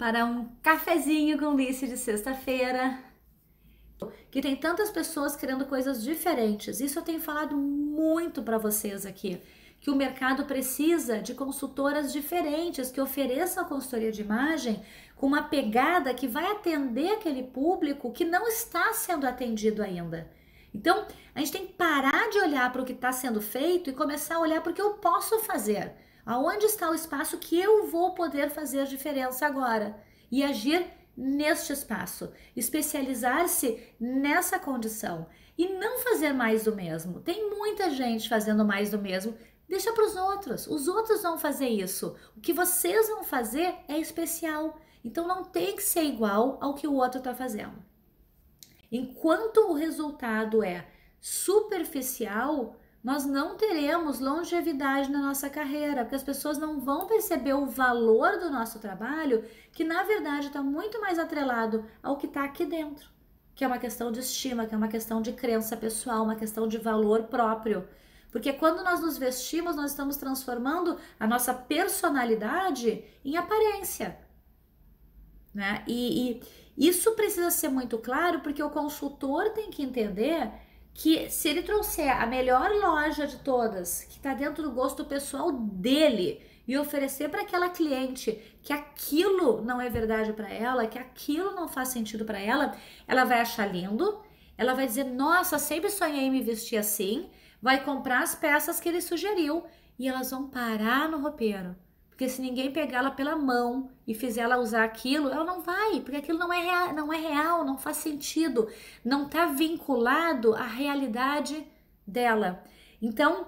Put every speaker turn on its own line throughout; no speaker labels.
para um cafezinho com Lice de sexta-feira. Que tem tantas pessoas querendo coisas diferentes. Isso eu tenho falado muito para vocês aqui. Que o mercado precisa de consultoras diferentes que ofereçam a consultoria de imagem com uma pegada que vai atender aquele público que não está sendo atendido ainda. Então, a gente tem que parar de olhar para o que está sendo feito e começar a olhar para o que eu posso fazer. Aonde está o espaço que eu vou poder fazer diferença agora e agir neste espaço, especializar-se nessa condição e não fazer mais do mesmo. Tem muita gente fazendo mais do mesmo. Deixa para os outros. Os outros vão fazer isso. O que vocês vão fazer é especial. Então não tem que ser igual ao que o outro está fazendo. Enquanto o resultado é superficial, nós não teremos longevidade na nossa carreira, porque as pessoas não vão perceber o valor do nosso trabalho, que na verdade está muito mais atrelado ao que está aqui dentro, que é uma questão de estima, que é uma questão de crença pessoal, uma questão de valor próprio. Porque quando nós nos vestimos, nós estamos transformando a nossa personalidade em aparência. Né? E, e isso precisa ser muito claro, porque o consultor tem que entender que se ele trouxer a melhor loja de todas, que está dentro do gosto pessoal dele, e oferecer para aquela cliente que aquilo não é verdade para ela, que aquilo não faz sentido para ela, ela vai achar lindo, ela vai dizer: "Nossa, sempre sonhei em me vestir assim", vai comprar as peças que ele sugeriu e elas vão parar no roupeiro. Porque se ninguém pegar ela pela mão e fizer ela usar aquilo, ela não vai, porque aquilo não é real, não, é real, não faz sentido, não está vinculado à realidade dela. Então,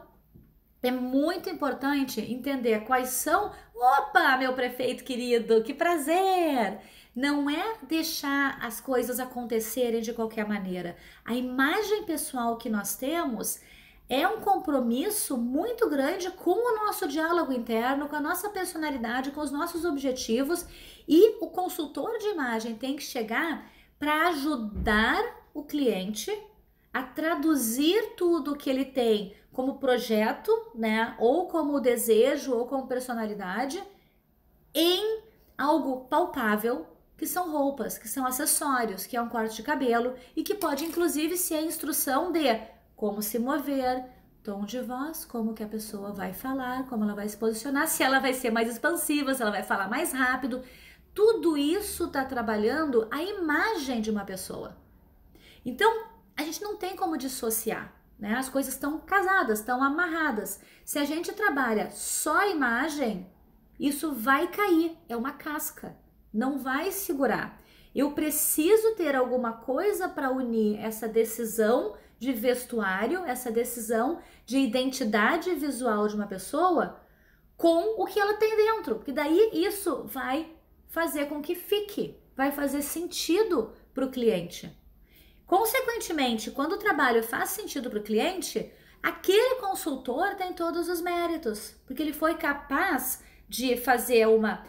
é muito importante entender quais são. Opa, meu prefeito querido, que prazer! Não é deixar as coisas acontecerem de qualquer maneira. A imagem pessoal que nós temos é um compromisso muito grande com o nosso diálogo interno, com a nossa personalidade, com os nossos objetivos e o consultor de imagem tem que chegar para ajudar o cliente a traduzir tudo que ele tem como projeto, né, ou como desejo, ou como personalidade, em algo palpável, que são roupas, que são acessórios, que é um corte de cabelo e que pode inclusive ser a instrução de como se mover, tom de voz, como que a pessoa vai falar, como ela vai se posicionar, se ela vai ser mais expansiva, se ela vai falar mais rápido. Tudo isso está trabalhando a imagem de uma pessoa. Então, a gente não tem como dissociar, né? As coisas estão casadas, estão amarradas. Se a gente trabalha só a imagem, isso vai cair, é uma casca, não vai segurar. Eu preciso ter alguma coisa para unir essa decisão de vestuário, essa decisão de identidade visual de uma pessoa com o que ela tem dentro, porque daí isso vai fazer com que fique, vai fazer sentido para o cliente. Consequentemente, quando o trabalho faz sentido para o cliente, aquele consultor tem todos os méritos, porque ele foi capaz de fazer uma,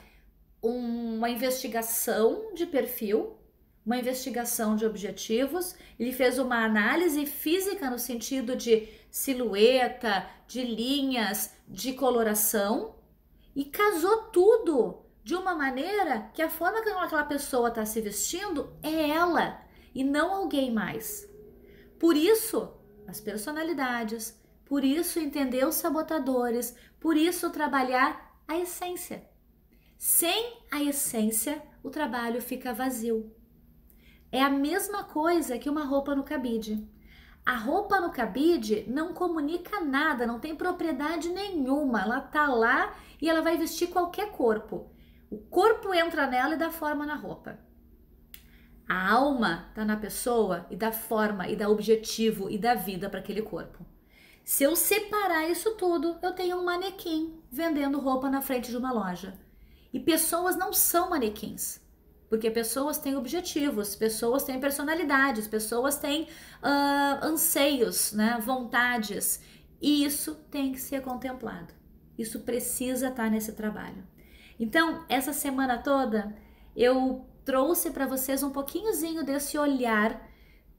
uma investigação de perfil, uma investigação de objetivos, ele fez uma análise física no sentido de silhueta, de linhas, de coloração e casou tudo de uma maneira que a forma como aquela pessoa está se vestindo é ela e não alguém mais. Por isso, as personalidades, por isso entender os sabotadores, por isso trabalhar a essência. Sem a essência, o trabalho fica vazio. É a mesma coisa que uma roupa no cabide. A roupa no cabide não comunica nada, não tem propriedade nenhuma. Ela tá lá e ela vai vestir qualquer corpo. O corpo entra nela e dá forma na roupa. A alma tá na pessoa e dá forma e dá objetivo e dá vida para aquele corpo. Se eu separar isso tudo, eu tenho um manequim vendendo roupa na frente de uma loja. E pessoas não são manequins. Porque pessoas têm objetivos, pessoas têm personalidades, pessoas têm uh, anseios, né, vontades. E isso tem que ser contemplado. Isso precisa estar tá nesse trabalho. Então, essa semana toda, eu trouxe para vocês um pouquinhozinho desse olhar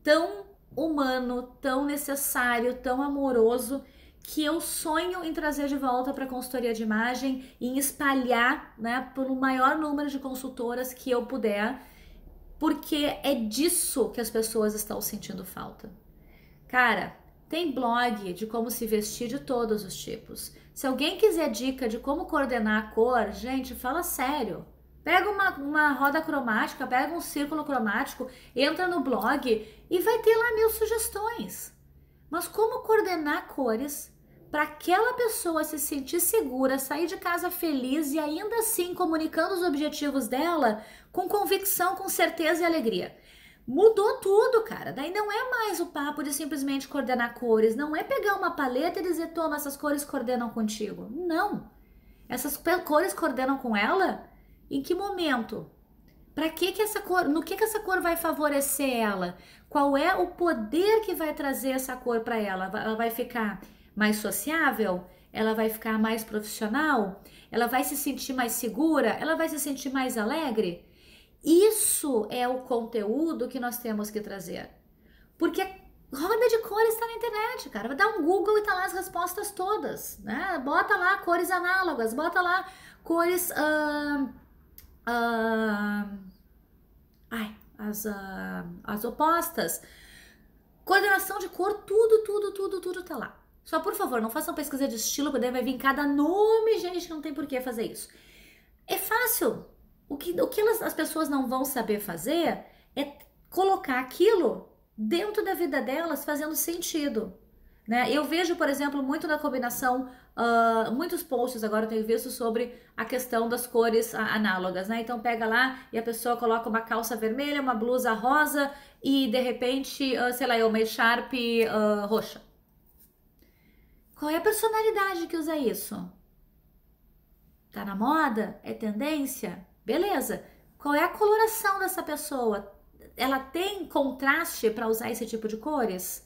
tão humano, tão necessário, tão amoroso que eu sonho em trazer de volta para a consultoria de imagem e em espalhar né, por um maior número de consultoras que eu puder, porque é disso que as pessoas estão sentindo falta. Cara, tem blog de como se vestir de todos os tipos. Se alguém quiser dica de como coordenar a cor, gente, fala sério. Pega uma, uma roda cromática, pega um círculo cromático, entra no blog e vai ter lá mil sugestões. Mas como coordenar cores para aquela pessoa se sentir segura, sair de casa feliz e ainda assim comunicando os objetivos dela com convicção, com certeza e alegria. Mudou tudo, cara. Daí não é mais o papo de simplesmente coordenar cores, não é pegar uma paleta e dizer, toma, essas cores coordenam contigo. Não. Essas cores coordenam com ela? Em que momento? Para que que essa cor, no que que essa cor vai favorecer ela? Qual é o poder que vai trazer essa cor para ela? Ela vai ficar mais sociável? Ela vai ficar mais profissional? Ela vai se sentir mais segura? Ela vai se sentir mais alegre? Isso é o conteúdo que nós temos que trazer. Porque roda de cores está na internet, cara. Dá dar um Google e tá lá as respostas todas, né? Bota lá cores análogas, bota lá cores. Uh, uh, ai, as, uh, as opostas. Coordenação de cor, tudo, tudo, tudo, tudo tá lá. Só por favor, não façam pesquisa de estilo, porque daí vai vir cada nome, gente, não tem por que fazer isso. É fácil. O que, o que elas, as pessoas não vão saber fazer é colocar aquilo dentro da vida delas fazendo sentido. Né? Eu vejo, por exemplo, muito na combinação, uh, muitos posts agora eu tenho visto sobre a questão das cores análogas, né? Então pega lá e a pessoa coloca uma calça vermelha, uma blusa rosa e de repente, uh, sei lá, uma echarpe uh, ah, roxa. Qual é a personalidade que usa isso? Tá na moda? É tendência? Beleza. Qual é a coloração dessa pessoa? Ela tem contraste para usar esse tipo de cores?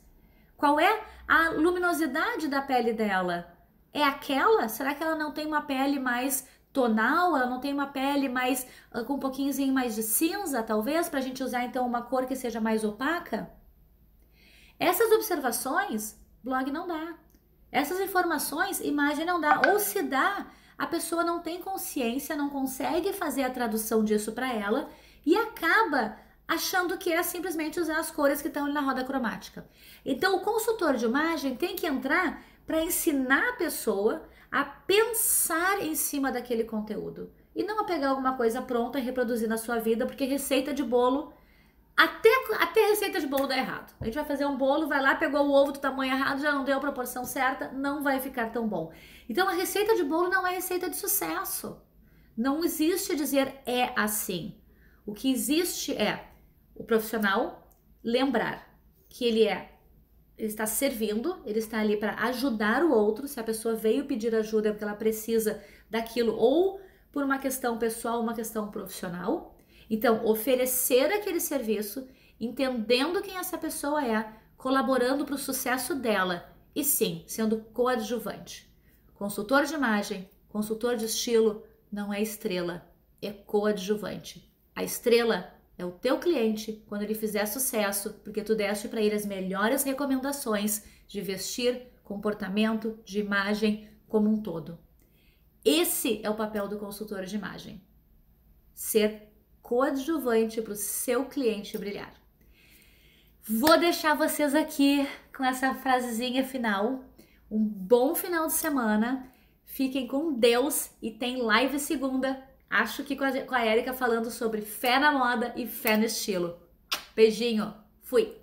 Qual é a luminosidade da pele dela? É aquela? Será que ela não tem uma pele mais tonal? Ela não tem uma pele mais ah, com um pouquinho mais de cinza, talvez, para a gente usar então uma cor que seja mais opaca? Essas observações, blog não dá. Essas informações, imagem não dá. Ou se dá, a pessoa não tem consciência, não consegue fazer a tradução disso para ela e acaba achando que é simplesmente usar as cores que estão na roda cromática. Então, o consultor de imagem tem que entrar para ensinar a pessoa a pensar em cima daquele conteúdo e não a pegar alguma coisa pronta e reproduzir na sua vida, porque receita de bolo até, até receita de bolo dá errado. A gente vai fazer um bolo, vai lá, pegou o ovo do tamanho errado, já não deu a proporção certa, não vai ficar tão bom. Então a receita de bolo não é receita de sucesso. Não existe dizer é assim. O que existe é o profissional lembrar que ele é ele está servindo, ele está ali para ajudar o outro. Se a pessoa veio pedir ajuda é porque ela precisa daquilo ou por uma questão pessoal, uma questão profissional então, oferecer aquele serviço, entendendo quem essa pessoa é, colaborando para o sucesso dela e sim, sendo coadjuvante. Consultor de imagem, consultor de estilo não é estrela, é coadjuvante. A estrela é o teu cliente quando ele fizer sucesso, porque tu deste para ele as melhores recomendações de vestir, comportamento, de imagem como um todo. Esse é o papel do consultor de imagem. Ser coadjuvante para o seu cliente brilhar. Vou deixar vocês aqui com essa frasezinha final. Um bom final de semana. Fiquem com Deus e tem live segunda. Acho que com a Erika falando sobre fé na moda e fé no estilo. Beijinho. Fui.